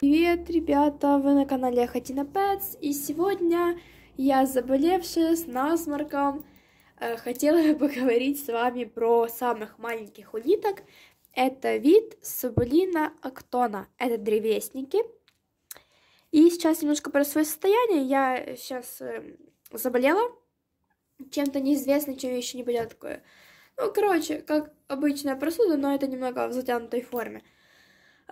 Привет, ребята! Вы на канале Хатина Пэтс, и сегодня я, заболевшая с насморком, э, хотела бы поговорить с вами про самых маленьких улиток. Это вид сабулина актона, это древесники. И сейчас немножко про свое состояние. Я сейчас э, заболела чем-то неизвестно, чем я еще не понятно такое. Ну, короче, как обычная просуда, но это немного в затянутой форме.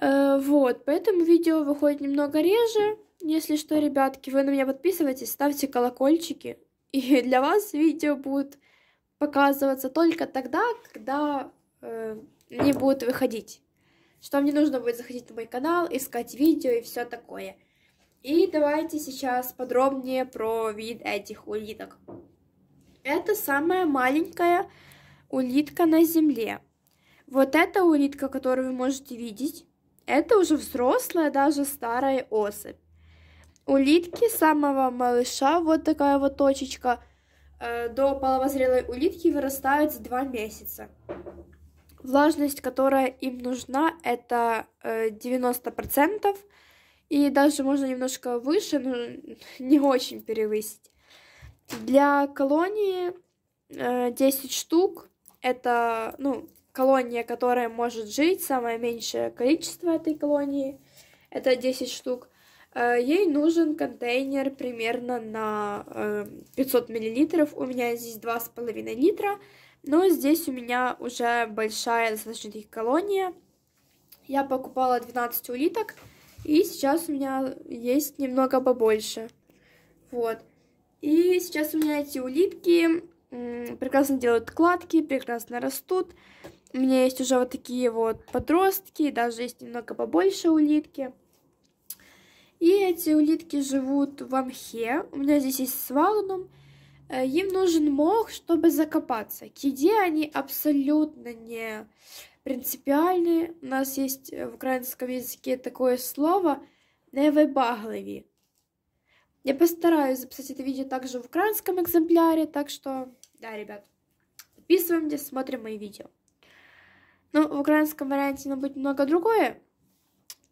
Э, вот, поэтому видео выходит немного реже. Если что, ребятки, вы на меня подписывайтесь, ставьте колокольчики. И для вас видео будут показываться только тогда, когда э, они будут выходить. Что мне нужно будет заходить на мой канал, искать видео и все такое. И давайте сейчас подробнее про вид этих улиток. Это самая маленькая улитка на Земле. Вот эта улитка, которую вы можете видеть, это уже взрослая, даже старая особь. улитки самого малыша вот такая вот точечка э, до половозрелой улитки вырастают за 2 месяца. Влажность, которая им нужна, это 90%. Э, И даже можно немножко выше, но не очень перевысить. Для колонии 10 э, штук. Это, ну, колония, которая может жить, самое меньшее количество этой колонии, это 10 штук, э, ей нужен контейнер примерно на 500 э, миллилитров. У меня здесь 2,5 литра, но здесь у меня уже большая достаточно колония. Я покупала 12 улиток, и сейчас у меня есть немного побольше. Вот. И сейчас у меня эти улитки прекрасно делают кладки, прекрасно растут. У меня есть уже вот такие вот подростки, даже есть немного побольше улитки. И эти улитки живут в амхе. У меня здесь есть свалунум. Э, им нужен мох, чтобы закопаться. К еде они абсолютно не принципиальны. У нас есть э, в украинском языке такое слово «невебаглові». Я постараюсь записать это видео также в украинском экземпляре, так что, да, ребят, подписываемся, смотрим мои видео. Но ну, в украинском варианте оно ну, будет немного другое,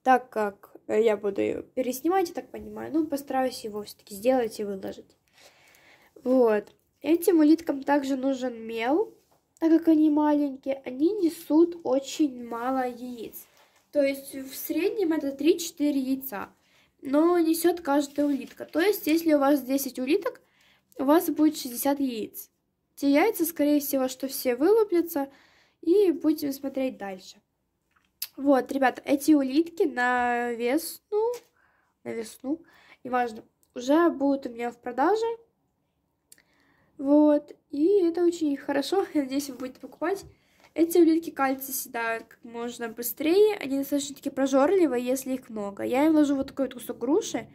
так как я буду ее переснимать, я так понимаю. Ну, постараюсь его все-таки сделать и выложить. Вот. Этим улиткам также нужен мел, так как они маленькие, они несут очень мало яиц. То есть в среднем это 3-4 яйца, но несет каждая улитка. То есть если у вас 10 улиток, у вас будет 60 яиц. Те яйца, скорее всего, что все вылупятся – и будем смотреть дальше. Вот, ребята, эти улитки на весну, на весну, неважно, уже будут у меня в продаже. Вот, и это очень хорошо, я надеюсь, вы будете покупать. Эти улитки кальций съедают как можно быстрее, они достаточно таки прожорливые, если их много. Я им ложу вот такой вот кусок груши,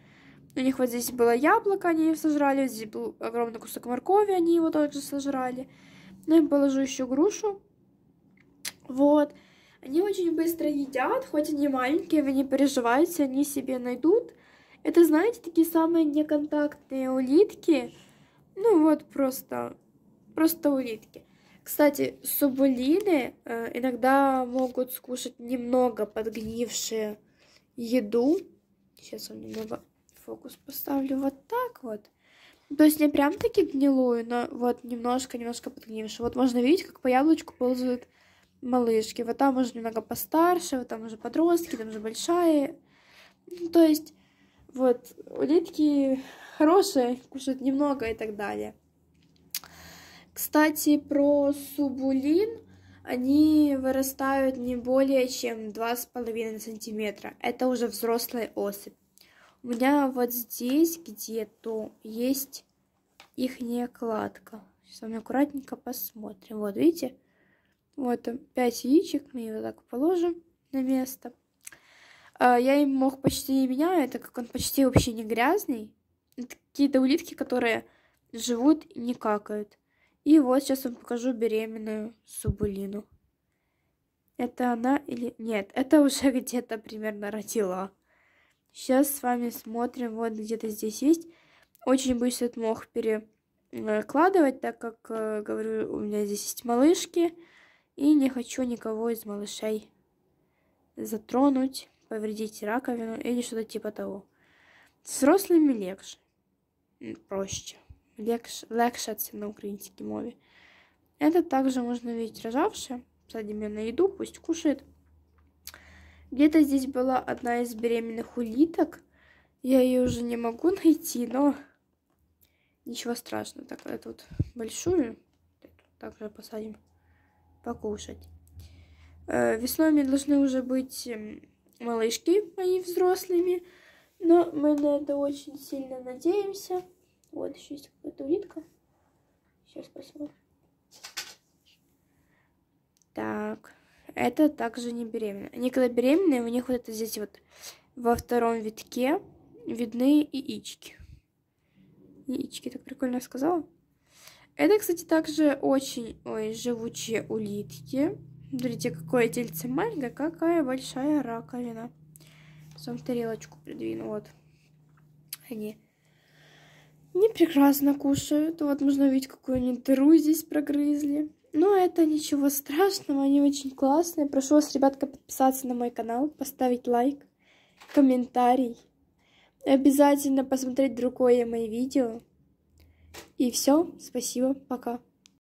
у них вот здесь было яблоко, они его сожрали, здесь был огромный кусок моркови, они его также сожрали. Ну, я положу еще грушу, вот. Они очень быстро едят, хоть они маленькие, вы не переживайте, они себе найдут. Это, знаете, такие самые неконтактные улитки. Ну вот просто, просто улитки. Кстати, субулины э, иногда могут скушать немного подгнившие еду. Сейчас вам немного фокус поставлю вот так вот. То есть не прям таки гнилую, но вот немножко-немножко подгнившую. Вот можно видеть, как по яблочку ползают малышки. Вот там уже немного постарше, вот там уже подростки, там уже большие. Ну, то есть, вот, улитки хорошие, кушают немного и так далее. Кстати, про субулин они вырастают не более чем 2,5 сантиметра. Это уже взрослая особь. У меня вот здесь где-то есть ихняя кладка. Сейчас мы аккуратненько посмотрим. Вот, видите? Вот 5 яичек, мы его так положим на место. А, я им мог почти не меняю, так как он почти вообще не грязный. Это какие-то улитки, которые живут и не какают. И вот сейчас вам покажу беременную субулину. Это она или... Нет, это уже где-то примерно родила. Сейчас с вами смотрим, вот где-то здесь есть. Очень быстро мог перекладывать, э, так как, э, говорю, у меня здесь есть малышки. И не хочу никого из малышей затронуть, повредить раковину или что-то типа того. С взрослыми легче. Проще. Легше, легше на украинской мове. Это также можно видеть рожавшая. Садим ее на еду, пусть кушает. Где-то здесь была одна из беременных улиток. Я ее уже не могу найти, но ничего страшного. Так, эту вот большую также посадим покушать. Э, весной должны уже быть эм, малышки, они взрослыми. Но мы на это очень сильно надеемся. Вот еще есть какая-то улитка. Сейчас посмотрим. Так, это также не беременна. Они когда беременные, у них вот это здесь вот во втором витке видны яички. Яички, так прикольно сказала. Это, кстати, также очень ой, живучие улитки. Смотрите, какое тельце маленькое, какая большая раковина. Сам тарелочку придвину, вот. Они не прекрасно кушают. Вот можно увидеть, какую они дыру здесь прогрызли. Но это ничего страшного, они очень классные. Прошу вас, ребятка, подписаться на мой канал, поставить лайк, комментарий. Обязательно посмотреть другое мои видео. И все. Спасибо. Пока.